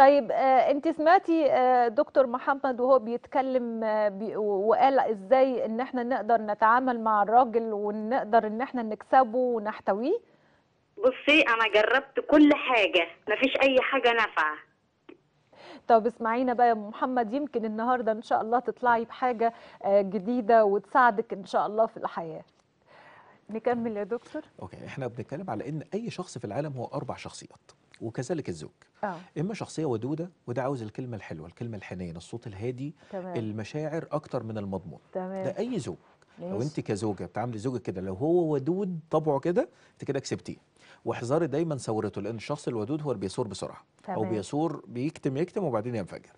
Speaker 1: طيب آه، انت سمعتي آه، دكتور محمد وهو بيتكلم آه، وقال ازاي ان احنا نقدر نتعامل مع الراجل ونقدر ان احنا نكسبه ونحتويه بصي انا جربت كل حاجه مفيش اي حاجه نافعه طب اسمعينا بقى يا محمد يمكن النهارده ان شاء الله تطلعي بحاجه جديده وتساعدك ان شاء الله في الحياه نكمل يا دكتور
Speaker 2: اوكي احنا بنتكلم على ان اي شخص في العالم هو اربع شخصيات وكذلك الزوج آه. اما شخصيه ودوده وده عاوز الكلمه الحلوه الكلمه الحنين الصوت الهادي تمام. المشاعر اكتر من المضمون تمام. ده اي زوج ميش. لو انت كزوجه بتعاملي زوجك كده لو هو ودود طبعه كده انت كده كسبتيه واحذري دايما ثورته لان الشخص الودود هو اللي بيثور بسرعه تمام. او بيثور بيكتم يكتم وبعدين ينفجر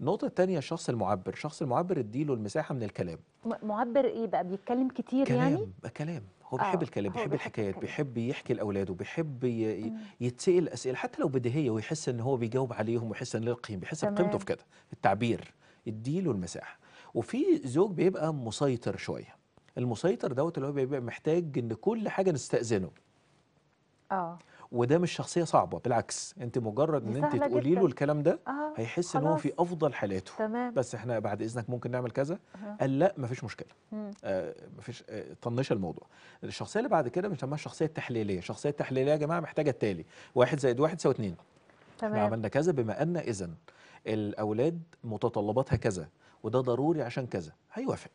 Speaker 2: النقطة الثانية الشخص المعبر، الشخص المعبر اديله المساحة من الكلام.
Speaker 1: معبر ايه بقى؟ بيتكلم كتير كلام يعني؟
Speaker 2: كلام، كلام، آه، هو بيحب الكلام بيحب الحكايات بيحب يحكي لاولاده بيحب يتسال اسئله حتى لو بديهيه ويحس ان هو بيجاوب عليهم ويحس ان له بيحس بقيمته في كده التعبير اديله المساحه وفي زوج بيبقى مسيطر شويه المسيطر دوت اللي هو بيبقى محتاج ان كل حاجه نستاذنه اه وده مش شخصيه صعبه بالعكس انت مجرد ان انت تقولي له الكلام ده آه هيحس ان هو في افضل حالاته تمام. بس احنا بعد اذنك ممكن نعمل كذا آه. قال لا مفيش مشكله مم. آه مفيش آه طنش الموضوع الشخصيه اللي بعد كده بنسميها الشخصيه التحليليه الشخصيه التحليليه يا جماعه محتاجه التالي واحد زائد واحد يساوي اثنين تمام. احنا عملنا كذا بما ان اذا الاولاد متطلباتها كذا وده ضروري عشان كذا هيوافق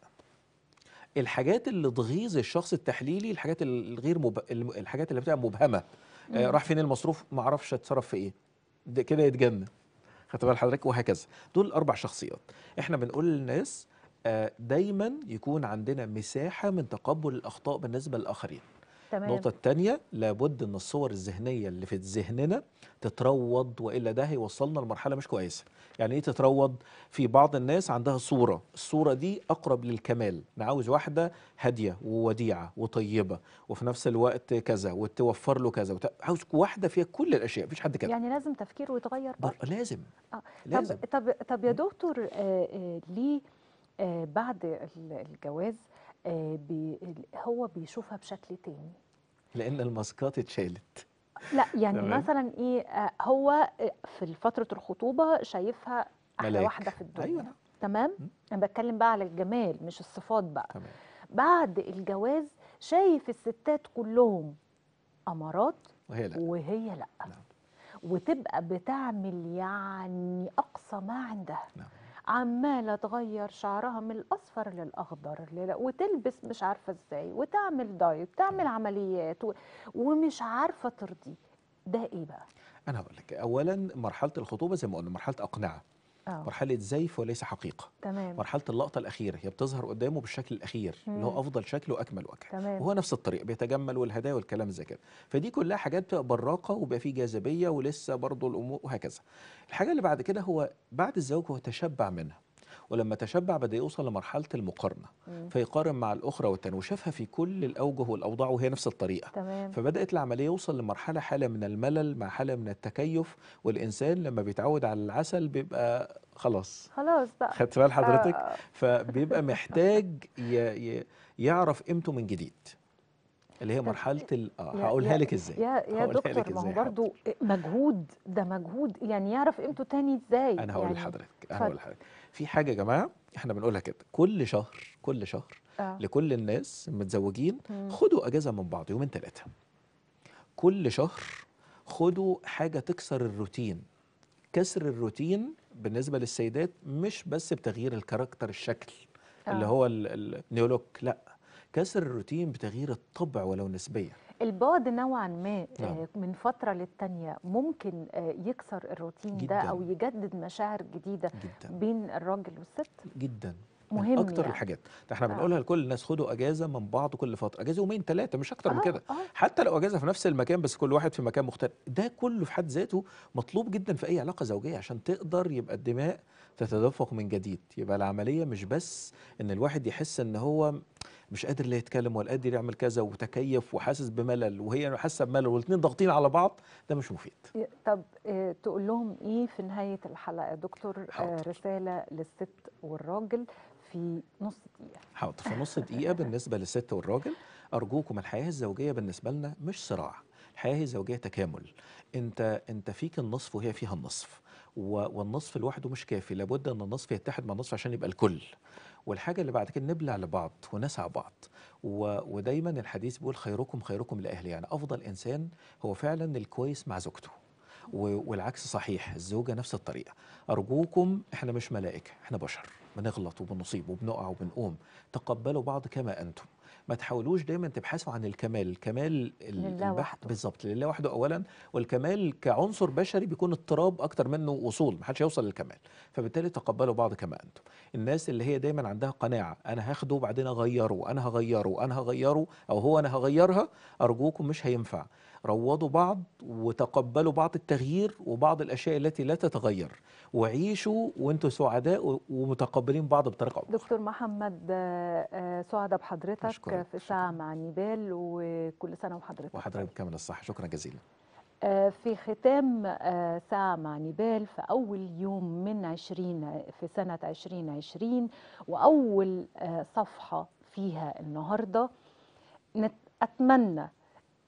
Speaker 2: الحاجات اللي تغيظ الشخص التحليلي الحاجات الغير مب... الحاجات اللي بتبقى مبهمه آه راح فين المصروف ما اعرفش اتصرف في ايه ده كده يتجنن خدت بال حضرتك وهكذا دول اربع شخصيات احنا بنقول للناس آه دايما يكون عندنا مساحه من تقبل الاخطاء بالنسبه للاخرين تمام. النقطة الثانية لابد أن الصور الذهنية اللي في ذهننا تتروض وإلا ده هيوصلنا لمرحلة مش كويسة يعني إيه تتروض؟ في بعض الناس عندها صورة الصورة دي أقرب للكمال أنا عاوز واحدة هادية ووديعة وطيبة وفي نفس الوقت كذا وتوفر له كذا عاوز واحدة فيها كل الأشياء مفيش حد كده
Speaker 1: يعني لازم تفكيره يتغير بر... لازم. آه. لازم طب طب طب يا دكتور آه آه ليه آه بعد الجواز آه، بي هو بيشوفها بشكل تاني
Speaker 2: لان الماسكات اتشالت
Speaker 1: لا يعني مثلا ايه آه، هو آه، في فتره الخطوبه شايفها
Speaker 2: احلى واحده في
Speaker 1: الدنيا أيوة. نعم. تمام انا بتكلم بقى على الجمال مش الصفات بقى تمام. بعد الجواز شايف الستات كلهم امارات وهي لا وهي لا نعم. وتبقى بتعمل يعني اقصى ما عندها نعم. عماله تغير شعرها من الاصفر للاخضر وتلبس مش عارفه ازاي وتعمل دايت تعمل عمليات ومش عارفه ترضي ده ايه بقى
Speaker 2: انا هقول لك اولا مرحله الخطوبه زي ما قلنا مرحله اقنعه أوه. مرحله زيف وليس حقيقه تمام. مرحله اللقطه الاخيره هي بتظهر قدامه بالشكل الاخير مم. اللي هو افضل شكل واكمل وجه تمام. وهو نفس الطريق بيتجمل والهدايا والكلام زي كده فدي كلها حاجات براقه وبقى فيه جاذبيه ولسه برضه الامور وهكذا الحاجه اللي بعد كده هو بعد الزواج هو تشبع منها ولما تشبع بدا يوصل لمرحله المقارنه مم. فيقارن مع الاخرى والتانية وشافها في كل الاوجه والاوضاع وهي نفس الطريقه تمام. فبدات العمليه يوصل لمرحله حاله من الملل مع حاله من التكيف والانسان لما بيتعود على العسل بيبقى خلاص
Speaker 1: خلاص بقى خدت بال حضرتك آه.
Speaker 2: فبيبقى محتاج ي... ي... يعرف قيمته من جديد اللي هي مرحله ال... آه هقولها لك ازاي يا يا دكتور ما هو برضه
Speaker 1: مجهود ده مجهود يعني يعرف قيمته تاني ازاي انا هقول يعني لحضرتك انا هقول لحضرتك
Speaker 2: في حاجه يا جماعه احنا بنقولها كده كل شهر كل شهر آه. لكل الناس المتزوجين خدوا اجازه من بعض يومين ثلاثه كل شهر خدوا حاجه تكسر الروتين كسر الروتين بالنسبه للسيدات مش بس بتغيير الكاركتر الشكل آه. اللي هو النيولوك لا كسر الروتين بتغيير الطبع ولو نسبيا
Speaker 1: البعد نوعا ما آه، نعم. من فتره للتانيه ممكن آه، يكسر الروتين جداً. ده او يجدد مشاعر جديده جداً. بين الراجل والست
Speaker 2: جدا مهم اكتر يعني. الحاجات احنا آه. بنقولها لكل الناس خدوا اجازه من بعض كل فتره اجازه يومين ثلاثه مش اكتر آه. من كده آه. حتى لو اجازه في نفس المكان بس كل واحد في مكان مختلف ده كله في حد ذاته مطلوب جدا في اي علاقه زوجيه عشان تقدر يبقى الدماء تتدفق من جديد يبقى العمليه مش بس ان الواحد يحس ان هو مش قادر لا يتكلم ولا قادر يعمل كذا وتكيف وحاسس بملل وهي حاسه بملل والاثنين ضاغطين على بعض ده مش مفيد
Speaker 1: طب آه، تقول لهم ايه في نهايه الحلقه دكتور آه، حاضر. رساله للست والراجل في نص دقيقه
Speaker 2: حاضر في نص دقيقه بالنسبه للست والراجل ارجوكم الحياه الزوجيه بالنسبه لنا مش صراع الحياه الزوجيه تكامل انت انت فيك النصف وهي فيها النصف والنصف لوحده مش كافي لابد ان النصف يتحد مع النصف عشان يبقى الكل والحاجه اللي بعد كده نبلع لبعض ونسع بعض و... ودايما الحديث بيقول خيركم خيركم لاهله يعني افضل انسان هو فعلا الكويس مع زوجته والعكس صحيح الزوجه نفس الطريقه ارجوكم احنا مش ملائكه احنا بشر بنغلط وبنصيب وبنقع وبنقوم تقبلوا بعض كما انتم ما تحاولوش دايما تبحثوا عن الكمال الكمال البحث بالظبط لله وحده اولا والكمال كعنصر بشري بيكون اضطراب اكتر منه وصول محدش هيوصل للكمال فبالتالي تقبلوا بعض كما انتم الناس اللي هي دايما عندها قناعه انا هاخده وبعدين اغيره انا هغيره انا هغيره او هو انا هغيرها ارجوكم مش هينفع روضوا بعض وتقبلوا بعض التغيير وبعض الاشياء التي لا تتغير وعيشوا وانتم سعداء ومتقبلين بعض بطريقه اخرى
Speaker 1: دكتور محمد آه، آه، سعداء بحضرتك أشكرك. في ساعه مع نيبال وكل سنه وحضرتك
Speaker 2: وحضرتك كامل الصحه شكرا جزيلا
Speaker 1: آه، في ختام ساعة مع نيبال في أول يوم من عشرين في سنة عشرين عشرين وأول صفحة فيها النهاردة أتمنى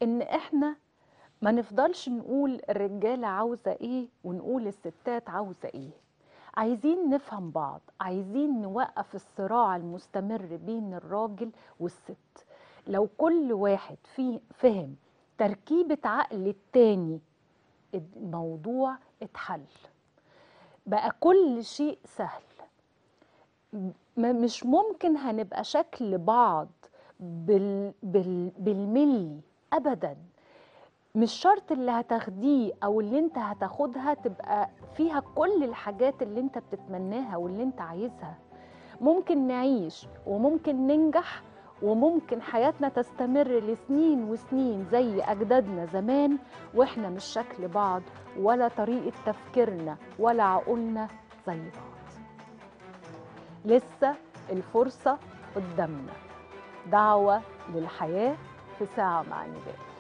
Speaker 1: إن إحنا ما نفضلش نقول الرجالة عاوزة إيه ونقول الستات عاوزة إيه عايزين نفهم بعض عايزين نوقف الصراع المستمر بين الراجل والست لو كل واحد فيه فهم تركيبة عقل التاني الموضوع اتحل بقى كل شيء سهل مش ممكن هنبقى شكل بعض بال بال بالملي أبداً مش شرط اللي هتاخديه او اللي انت هتاخدها تبقى فيها كل الحاجات اللي انت بتتمناها واللي انت عايزها ممكن نعيش وممكن ننجح وممكن حياتنا تستمر لسنين وسنين زي اجدادنا زمان واحنا مش شكل بعض ولا طريقه تفكيرنا ولا عقولنا زي بعض لسه الفرصه قدامنا دعوه للحياه في ساعه مع نبات